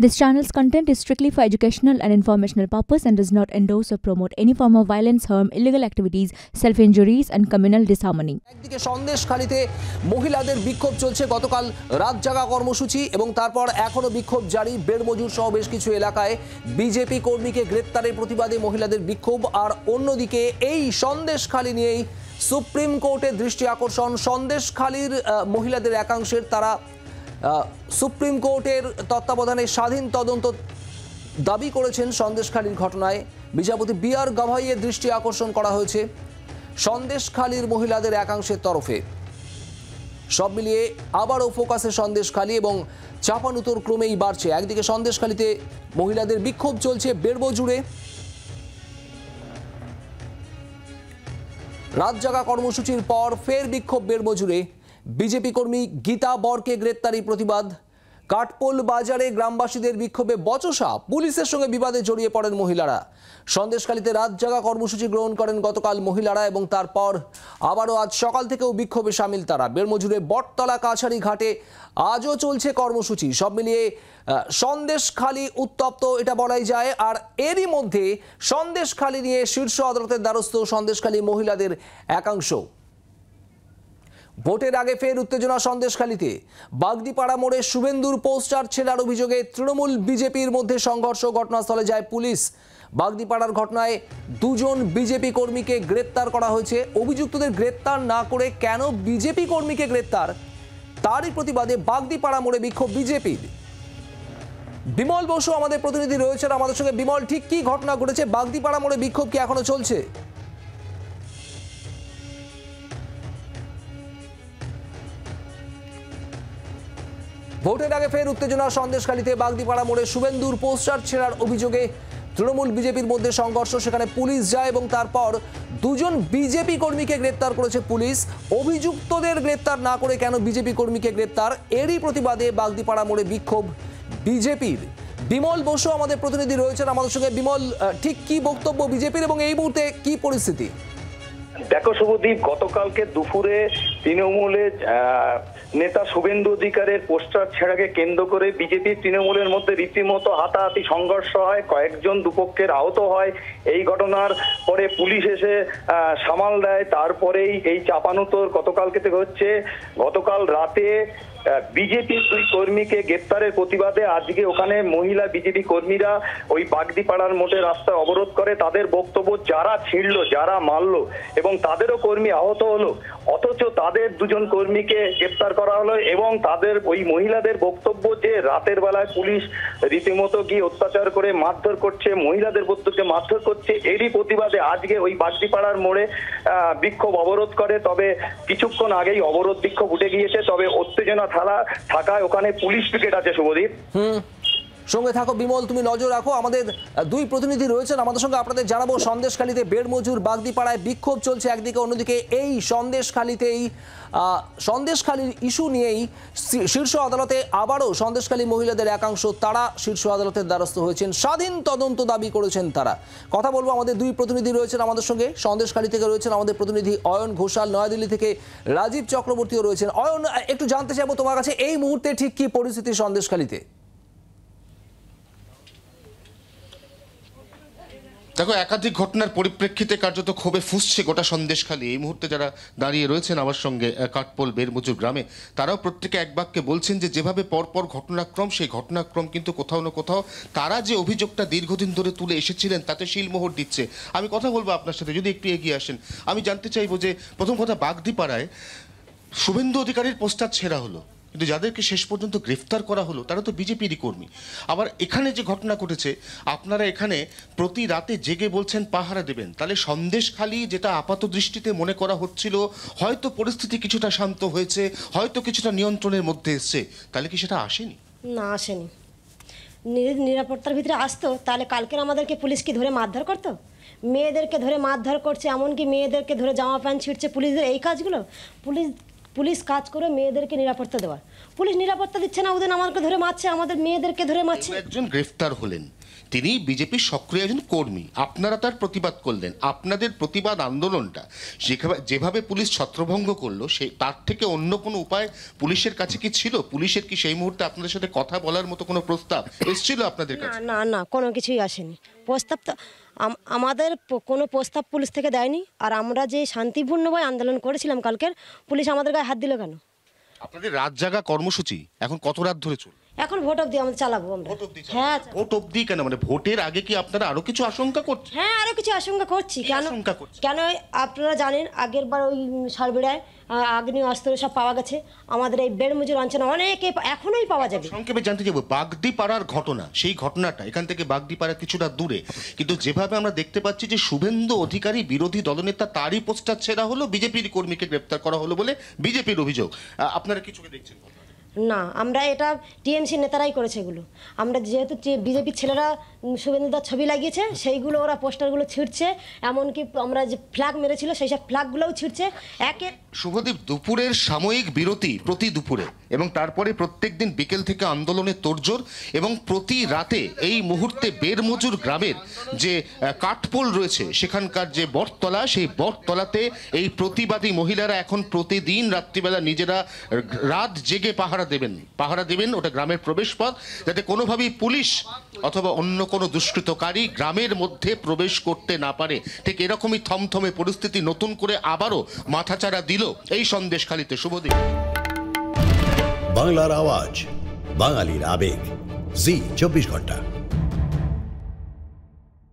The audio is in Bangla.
This channel's content is strictly for educational and informational purpose and does not endorse or promote any form of violence, harm, illegal activities, self-injuries and communal disharmony. একদিকে সন্দেশখালীতে মহিলাদের বিক্ষোভ চলছে গতকাল রাত জাগা কর্মসূচি এবং তারপর এখনো বিক্ষোভ জারি বেড়মজুর সহ বেশ কিছু এলাকায় বিজেপি কর্মীকে গ্রেপ্তারের প্রতিবাদে মহিলাদের বিক্ষোভ আর অন্যদিকে এই সন্দেশখালী নিয়েই সুপ্রিম কোর্টের দৃষ্টি আকর্ষণ সন্দেশখালীর মহিলাদের একাংশের তারা সুপ্রিম কোর্টের তত্ত্বাবধানে স্বাধীন তদন্ত দাবি করেছেন সন্দেশখালীর ঘটনায় বিচারপতি বি আর গভাইয়ের দৃষ্টি আকর্ষণ করা হয়েছে সন্দেশখালীর মহিলাদের একাংশের তরফে সব মিলিয়ে আবারও ফোকাসে সন্দেশখালী এবং চাপানুতোর ক্রমেই বাড়ছে একদিকে সন্দেশখালীতে মহিলাদের বিক্ষোভ চলছে বেড়বো জুড়ে রাত জাগা কর্মসূচির পর ফের বিক্ষোভ বেড়বো জুড়ে বিজেপি কর্মী গীতা বরকে গ্রেপ্তারি প্রতিবাদ কাঠপোল বাজারে গ্রামবাসীদের বিক্ষোভে বচসা পুলিশের সঙ্গে বিবাদে জড়িয়ে পড়েন মহিলারা সন্দেশকালীতে রাত জাগা কর্মসূচি গ্রহণ করেন গতকাল মহিলারা এবং তারপর আবারও আজ সকাল থেকেও বিক্ষোভে সামিল তারা বেড়মজুরে বটতলা কাছারি ঘাটে আজও চলছে কর্মসূচি সব মিলিয়ে সন্দেশখালি উত্তপ্ত এটা বলাই যায় আর এরই মধ্যে সন্দেশখালি নিয়ে শীর্ষ আদালতের দ্বারস্থ সন্দেশখালী মহিলাদের একাংশ ভোটের আগে ফের উত্তেজনা সন্দেশখালিতে বাগদিপাড়া মোড়ে শুভেন্দুর পোস্টার ছেলার অভিযোগে তৃণমূল বিজেপির মধ্যে সংঘর্ষ ঘটনাস্থলে যায় পুলিশ বাগদিপাড়ার ঘটনায় দুজন বিজেপি কর্মীকে গ্রেপ্তার করা হয়েছে অভিযুক্তদের গ্রেপ্তার না করে কেন বিজেপি কর্মীকে গ্রেপ্তার তারই প্রতিবাদে বাগদিপাড়া মোড়ে বিক্ষোভ বিজেপির বিমল বসু আমাদের প্রতিনিধি রয়েছেন আমাদের সঙ্গে বিমল ঠিক কি ঘটনা ঘটেছে বাগদিপাড়া মোড়ে বিক্ষোভ কি এখনো চলছে ভোটের আগে ফের উত্তেজনা সন্দেশখালীতে বাগদিপাড়া মোড়ে শুভেন্দুর পোস্টার ছেঁড়ার অভিযোগে তৃণমূল বিজেপির মধ্যে সংঘর্ষ সেখানে পুলিশ যায় এবং তারপর দুজন বিজেপি কর্মীকে গ্রেপ্তার করেছে পুলিশ অভিযুক্তদের গ্রেপ্তার না করে কেন বিজেপি কর্মীকে গ্রেপ্তার এরই প্রতিবাদে বাগদিপাড়া মোড়ে বিক্ষোভ বিজেপির বিমল বসু আমাদের প্রতিনিধি রয়েছেন আমাদের সঙ্গে বিমল ঠিক কি বক্তব্য বিজেপির এবং এই মুহূর্তে কি পরিস্থিতি দেখো শুভদীপ গতকালকে দুপুরে তৃণমূলের নেতা শুভেন্দু অধিকারের পোস্টার ছেড়াকে কেন্দ্র করে বিজেপি তৃণমূলের মধ্যে রীতিমতো হাতাহাতি সংঘর্ষ হয় কয়েকজন দুপক্ষের আহত হয় এই ঘটনার পরে পুলিশ এসে সামাল দেয় তারপরেই এই চাপানোতর গতকালকে থেকে হচ্ছে গতকাল রাতে বিজেপি দুই কর্মীকে গ্রেপ্তারের প্রতিবাদে আজকে ওখানে মহিলা বিজেপি কর্মীরা ওই বাগদিপাড়ার মোটে রাস্তা অবরোধ করে তাদের বক্তব্য যারা ছিঁড়ল যারা মারল এবং তাদেরও কর্মী আহত হলো অথচ তাদের দুজন কর্মীকে গ্রেপ্তার করা হলো এবং তাদের ওই মহিলাদের বক্তব্য যে রাতের বেলায় পুলিশ রীতিমতো গিয়ে অত্যাচার করে মারধর করছে মহিলাদের বক্তব্যে মারধর করছে এরই প্রতিবাদে আজকে ওই বাগদিপাড়ার মোড়ে বিক্ষোভ অবরোধ করে তবে কিছুক্ষণ আগেই অবরোধ বিক্ষোভ উঠে গিয়েছে তবে উত্তেজনা থালা থাকায় ওখানে পুলিশ পিকেট আছে শুভদীপ সঙ্গে থাকো বিমল তুমি নজর রাখো আমাদের দুই প্রতিনিধি রয়েছেন আমাদের সঙ্গে আপনাদের জানাবো সন্দেশখালিতে বেড়মজুর বাগদিপাড়ায় বিক্ষোভ চলছে একদিকে অন্যদিকে এই সন্দেশখালিতেই সন্দেশখালীর ইস্যু নিয়েই শীর্ষ আদালতে আবারও সন্দেশখালী মহিলাদের একাংশ তারা শীর্ষ আদালতের দ্বারস্থ হয়েছেন স্বাধীন তদন্ত দাবি করেছেন তারা কথা বলবো আমাদের দুই প্রতিনিধি রয়েছেন আমাদের সঙ্গে সন্দেশখালী থেকে রয়েছেন আমাদের প্রতিনিধি অয়ন ঘোষাল নয়াদিল্লি থেকে রাজীব চক্রবর্তীও রয়েছেন অয়ন একটু জানতে চাইবো তোমার কাছে এই মুহূর্তে ঠিক কি পরিস্থিতি সন্দেশখালীতে দেখো একাধিক ঘটনার পরিপ্রেক্ষিতে কার্যত ক্ষোভে ফুসছে গোটা সন্দেশখালি এই মুহূর্তে যারা দাঁড়িয়ে রয়েছেন আমার সঙ্গে কাটপোল বেরমুজুর গ্রামে তারাও প্রত্যেকে এক বাক্যে বলছেন যে যেভাবে পরপর ঘটনাক্রম সেই ঘটনাক্রম কিন্তু কোথাও না কোথাও তারা যে অভিযোগটা দীর্ঘদিন ধরে তুলে এসেছিলেন তাতে শিলমোহর দিচ্ছে আমি কথা বলবো আপনার সাথে যদি একটু এগিয়ে আসেন আমি জানতে চাইব যে প্রথম কথা বাগদিপাড়ায় শুভেন্দু অধিকারীর পোস্টার ছেঁড়া হলো কিন্তু যাদেরকে শেষ পর্যন্ত গ্রেফতার করা হলো তারা তো বিজেপিরই কর্মী আবার এখানে যে ঘটনা ঘটেছে আপনারা এখানে প্রতি রাতে জেগে বলছেন পাহারা দেবেন তাহলে সন্দেশখালি যেটা আপাত দৃষ্টিতে মনে করা হচ্ছিল হয়তো পরিস্থিতি কিছুটা শান্ত হয়েছে হয়তো কিছুটা নিয়ন্ত্রণের মধ্যে এসছে তাহলে কি সেটা আসেনি না আসেনি নিরাপত্তার ভিতরে আসতো তাহলে কালকে আমাদেরকে পুলিশ কি ধরে মারধর করতো মেয়েদেরকে ধরে মারধর করছে এমনকি মেয়েদেরকে ধরে জামা প্যান্ট ছিঁড়ছে পুলিশদের এই কাজগুলো পুলিশ পুলিশ কাজ করে মেয়েদেরকে নিরাপত্তা দেওয়ার পুলিশ নিরাপত্তা দিচ্ছে না ওদের আমাকে ধরে মারছে আমাদের মেয়েদেরকে ধরে মারছে একজন গ্রেফতার হলেন তিনি বিজেপির সক্রিয় একজন কর্মী আপনারা তার প্রতিবাদ করলেন আপনাদের প্রতিবাদ আন্দোলনটা যেভাবে পুলিশ ছত্রভঙ্গ করলো সে তার থেকে অন্য কোনো উপায় পুলিশের কাছে কি ছিল পুলিশের কি সেই মুহূর্তে আপনাদের সাথে কথা বলার মতো কোনো প্রস্তাব এসেছিল আপনাদের কাছে না না কোনো কিছুই আসেনি প্রস্তাব তো আমাদের কোনো প্রস্তাব পুলিশ থেকে দেয়নি আর আমরা যে শান্তিপূর্ণভাবে আন্দোলন করেছিলাম কালকের পুলিশ আমাদের গায়ে হাত দিল কেন আপনাদের রাত জাগা কর্মসূচি এখন কত রাত ধরে চলবে এখন ভোট অবধি আমরা চালাবো আমরা হ্যাঁ ভোট অবধি কেন মানে ভোটের আগে কি আপনারা আরো কিছু আশঙ্কা করছেন হ্যাঁ আরো কিছু আশঙ্কা করছি কেন কেন আপনারা জানেন আগের বার ওই সারবেড়ায় আগ্নেয় অস্ত্র সব পাওয়া গেছে আমাদের এই বেড়মুজুর অঞ্চলে অনেকে এখনোই পাওয়া যাবে সংক্ষেপে জানতে বাগদি পাড়ার ঘটনা সেই ঘটনাটা এখান থেকে পাড়া কিছুটা দূরে কিন্তু যেভাবে আমরা দেখতে পাচ্ছি যে শুভেন্দু অধিকারী বিরোধী দলনেতা তারই পোস্টার ছেড়া হলো বিজেপির কর্মীকে গ্রেপ্তার করা হলো বলে বিজেপির অভিযোগ আপনারা কিছুকে দেখছেন না আমরা এটা টিএমসি নেতারাই করেছে এগুলো আমরা যেহেতু বিজেপির ছেলেরা শুভেন্দুদার ছবি লাগিয়েছে সেইগুলো ওরা পোস্টারগুলো ছিঁড়ছে এমনকি আমরা যে ফ্ল্যাগ মেরেছিল সেই সব ফ্ল্যাগগুলোও ছিঁড়ছে এক এক শুভদীপ দুপুরের সাময়িক বিরতি প্রতি দুপুরে এবং তারপরে প্রত্যেক দিন বিকেল থেকে আন্দোলনে তোরজোর এবং প্রতি রাতে এই মুহূর্তে বেরমজুর গ্রামের যে কাঠপোল রয়েছে সেখানকার যে বটতলা সেই বটতলাতে এই প্রতিবাদী মহিলারা এখন প্রতিদিন রাত্রিবেলা নিজেরা রাত জেগে পাহারা দেবেন পাহারা দেবেন ওটা গ্রামের প্রবেশপথ যাতে কোনোভাবেই পুলিশ অথবা অন্য কোনো দুষ্কৃতকারী গ্রামের মধ্যে প্রবেশ করতে না পারে ঠিক এরকমই থমথমে পরিস্থিতি নতুন করে আবারও মাথাচাড়া দিল এই সন্দেশ খালিতে শুভ দিন বাংলার আওয়াজ বাঙালির আবেগ জি চব্বিশ ঘন্টা